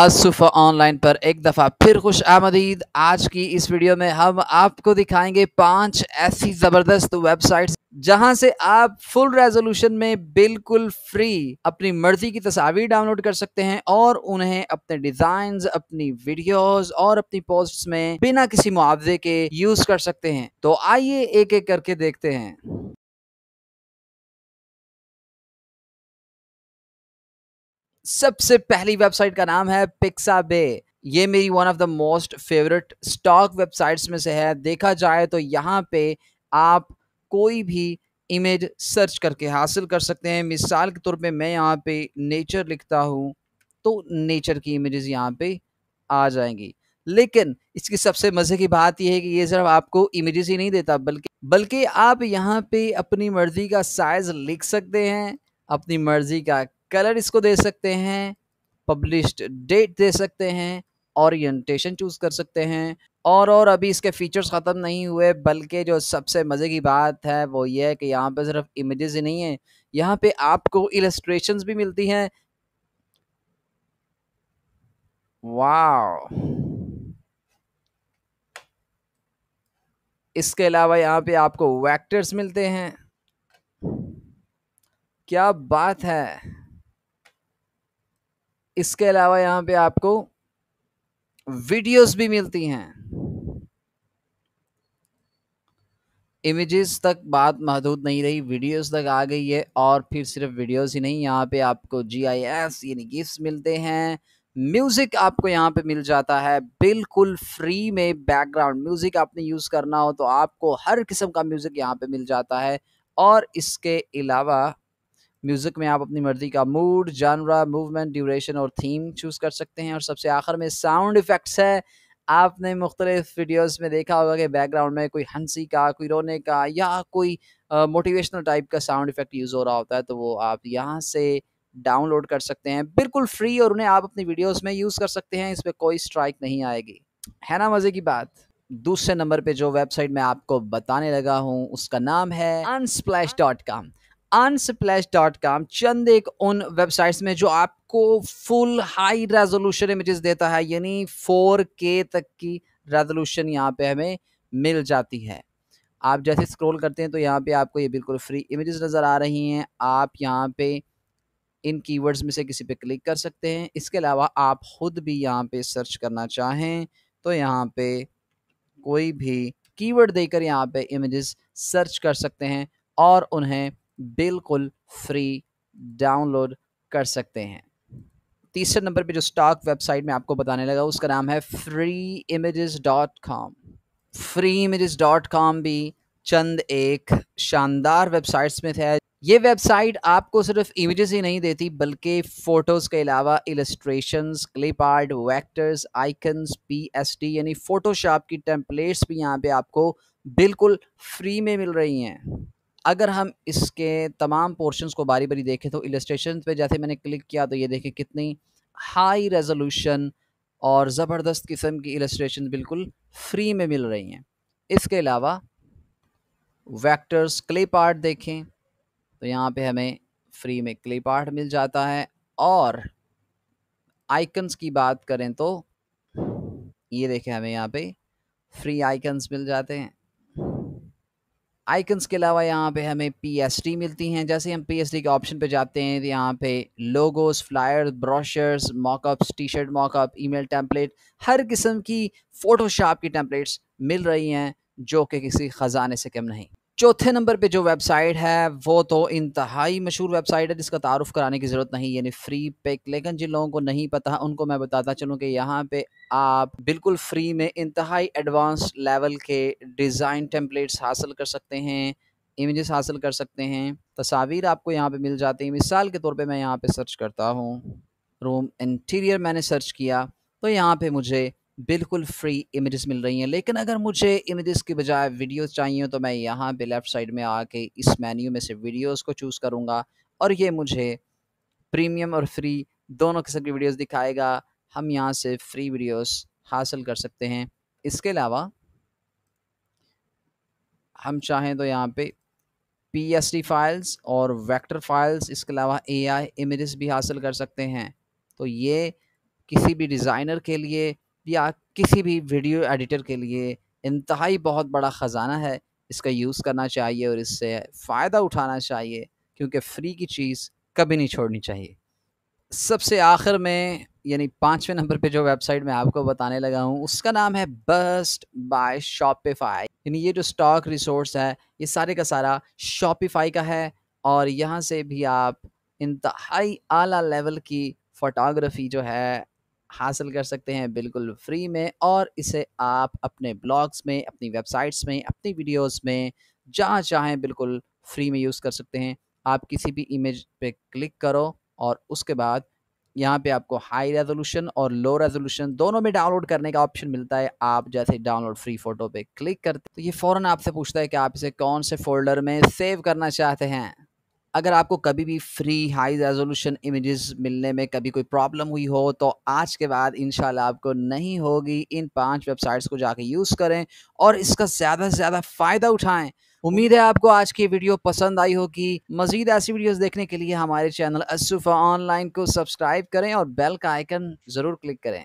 असुफ online पर एक दफ़ा फिर खुश आमदीद आज की इस वीडियो में हम आपको दिखाएंगे पांच ऐसी ज़बरदस्त वेबसाइट्स जहां से आप फुल रेजोल्यूशन में बिल्कुल फ्री अपनी मर्जी की तस्वीर डाउनलोड कर सकते हैं और उन्हें अपने डिजाइन अपनी वीडियोस और अपनी पोस्ट्स में बिना किसी मुआवजे के यूज कर सकते हैं तो आइए एक एक करके देखते हैं सबसे पहली वेबसाइट का नाम है पिक्सा बे ये मेरी one of the most favourite stock websites में से है देखा जाए तो यहाँ पे आप कोई भी इमेज सर्च करके हासिल कर सकते हैं मिसाल के तौर पे मैं यहाँ पे नेचर लिखता हूँ तो नेचर की इमेजेस यहाँ पे आ जाएंगी लेकिन इसकी सबसे मज़े की बात यह है कि ये सिर्फ आपको इमेजेस ही नहीं देता बल्कि बल्कि आप यहाँ पे अपनी मर्ज़ी का साइज़ लिख सकते हैं अपनी मर्ज़ी का कलर इसको दे सकते हैं पब्लिश्ड डेट दे सकते हैं ओरिएंटेशन चूज कर सकते हैं और और अभी इसके फीचर्स ख़त्म नहीं हुए बल्कि जो सबसे मज़े की बात है वो ये है कि यहाँ पे सिर्फ इमेजेस ही नहीं है यहाँ पे आपको इलस्ट्रेशंस भी मिलती हैं वाह इसके अलावा यहाँ पे आपको वैक्टर्स मिलते हैं क्या बात है इसके अलावा यहाँ पे आपको वीडियोस भी मिलती हैं इमेजेस तक बात महदूद नहीं रही वीडियोस तक आ गई है और फिर सिर्फ वीडियोस ही नहीं यहाँ पे आपको जी आई एस यानी गिफ्ट मिलते हैं म्यूज़िक आपको यहाँ पे मिल जाता है बिल्कुल फ्री में बैकग्राउंड म्यूज़िक आपने यूज़ करना हो तो आपको हर किस्म का म्यूज़िक यहाँ पे मिल जाता है और इसके अलावा म्यूज़िक में आप अपनी मर्ज़ी का मूड जानरा मूवमेंट ड्यूरेशन और थीम चूज़ कर सकते हैं और सबसे आखिर में साउंड इफ़ेक्ट्स है आपने मुख्तलिफ वीडियोस में देखा होगा कि बैकग्राउंड में कोई हंसी का कोई रोने का या कोई मोटिवेशनल टाइप का साउंड इफ़ेक्ट यूज़ हो रहा होता है तो वो आप यहाँ से डाउनलोड कर सकते हैं बिल्कुल फ्री और उन्हें आप अपनी वीडियोस में यूज़ कर सकते हैं इस पर कोई स्ट्राइक नहीं आएगी है ना मज़े की बात दूसरे नंबर पे जो वेबसाइट मैं आपको बताने लगा हूँ उसका नाम है अनस्प्लैश डॉट कॉम अनस्प्लैश.कॉम चंद एक उन वेबसाइट्स में जो आपको फुल हाई रेजोल्यूशन इमेजेस देता है यानी 4K तक की रेजोल्यूशन यहाँ पे हमें मिल जाती है आप जैसे स्क्रॉल करते हैं तो यहाँ पे आपको ये बिल्कुल फ्री इमेजेस नज़र आ रही हैं आप यहाँ पे इन कीवर्ड्स में से किसी पे क्लिक कर सकते हैं इसके अलावा आप खुद भी यहाँ पे सर्च करना चाहें तो यहाँ पे कोई भी कीवर्ड देकर यहाँ पे इमेजेस सर्च कर सकते हैं और उन्हें बिल्कुल फ्री डाउनलोड कर सकते हैं तीसरे नंबर पे जो स्टॉक वेबसाइट में आपको बताने लगा उसका नाम है free image dot com free image dot com भी चंद एक शानदार वेबसाइट्स में है ये वेबसाइट आपको सिर्फ इमेजेस ही नहीं देती बल्कि फ़ोटोज़ के अलावा illustration clip art vectors icons टी यानी फ़ोटोशॉप की टेम्पलेट्स भी यहाँ पे आपको बिल्कुल फ्री में मिल रही हैं अगर हम इसके तमाम पोर्शंस को बारी बारी देखें तो इलस्ट्रेशन पे जैसे मैंने क्लिक किया तो ये देखें कितनी हाई रेजोल्यूशन और ज़बरदस्त किस्म की इलस्ट्रेशन बिल्कुल फ्री में मिल रही हैं इसके अलावा वैक्टर्स क्लिप आर्ट देखें तो यहाँ पे हमें फ्री में क्लिप आर्ट मिल जाता है और आइकन्स की बात करें तो ये देखें हमें यहाँ पे फ्री आइकन्स मिल जाते हैं आइकन्स के अलावा यहाँ पे हमें पी मिलती हैं जैसे हम पी के ऑप्शन पे जाते हैं तो यहाँ पे logos flyer brochures mockups T shirt mockup email template हर किस्म की फ़ोटोशॉप की टेम्पलेट्स मिल रही हैं जो कि किसी ख़जाने से कम नहीं चौथे नंबर पे जो वेबसाइट है वो तो इंतहाई मशहूर वेबसाइट है जिसका तारुफ कराने की ज़रूरत नहीं यानी फ्री पिक लेकिन जिन लोगों को नहीं पता उनको मैं बताता चलूँ कि यहाँ पे आप बिल्कुल फ्री में इंतहाई एडवांस लेवल के डिज़ाइन टेम्पलेट्स हासिल कर सकते हैं इमेजेस हासिल कर सकते हैं तस्वीर आपको यहाँ पर मिल जाती हैं मिसाल के तौर पर मैं यहाँ पर सर्च करता हूँ रूम इंटीरियर मैंने सर्च किया तो यहाँ पर मुझे बिल्कुल फ्री इमेजेस मिल रही हैं लेकिन अगर मुझे इमेजेस के बजाय वीडियोस चाहिए तो मैं यहाँ पे लेफ़्ट साइड में आके इस मेन्यू में से वीडियोस को चूज़ करूँगा और ये मुझे प्रीमियम और फ्री दोनों किस्म की वीडियोस दिखाएगा हम यहाँ से फ्री वीडियोस हासिल कर सकते हैं इसके अलावा हम चाहें तो यहाँ पे पी फाइल्स और वैक्टर फाइल्स इसके अलावा ए आई भी हासिल कर सकते हैं तो ये किसी भी डिज़ाइनर के लिए या किसी भी वीडियो एडिटर के लिए इंतहाई बहुत बड़ा ख़जाना है इसका यूज़ करना चाहिए और इससे फ़ायदा उठाना चाहिए क्योंकि फ्री की चीज़ कभी नहीं छोड़नी चाहिए सबसे आखिर में यानी पाँचवें नंबर पे जो वेबसाइट मैं आपको बताने लगा हूँ उसका नाम है बस्ट बाय शॉपिफाई यानी ये जो स्टॉक रिसोर्स है ये सारे का सारा शॉपिफाई का है और यहाँ से भी आप इंतहाई आला लेवल की फ़ोटोग्राफी जो है हासिल कर सकते हैं बिल्कुल फ्री में और इसे आप अपने ब्लॉग्स में अपनी वेबसाइट्स में अपनी वीडियोस में जहाँ चाहें बिल्कुल फ्री में यूज़ कर सकते हैं आप किसी भी इमेज पे क्लिक करो और उसके बाद यहाँ पे आपको हाई रेजोल्यूशन और लो रेजोल्यूशन दोनों में डाउनलोड करने का ऑप्शन मिलता है आप जैसे डाउनलोड फ्री फोटो पे क्लिक करते तो ये फ़ौरन आपसे पूछता है कि आप इसे कौन से फोल्डर में सेव करना चाहते हैं अगर आपको कभी भी फ्री हाई रेजोल्यूशन इमेजेस मिलने में कभी कोई प्रॉब्लम हुई हो तो आज के बाद इन आपको नहीं होगी इन पांच वेबसाइट्स को जाके यूज़ करें और इसका ज़्यादा से ज़्यादा फ़ायदा उठाएं उम्मीद है आपको आज की वीडियो पसंद आई होगी मजीद ऐसी वीडियोस देखने के लिए हमारे चैनल असुफा ऑनलाइन को सब्सक्राइब करें और बेल का आइकन ज़रूर क्लिक करें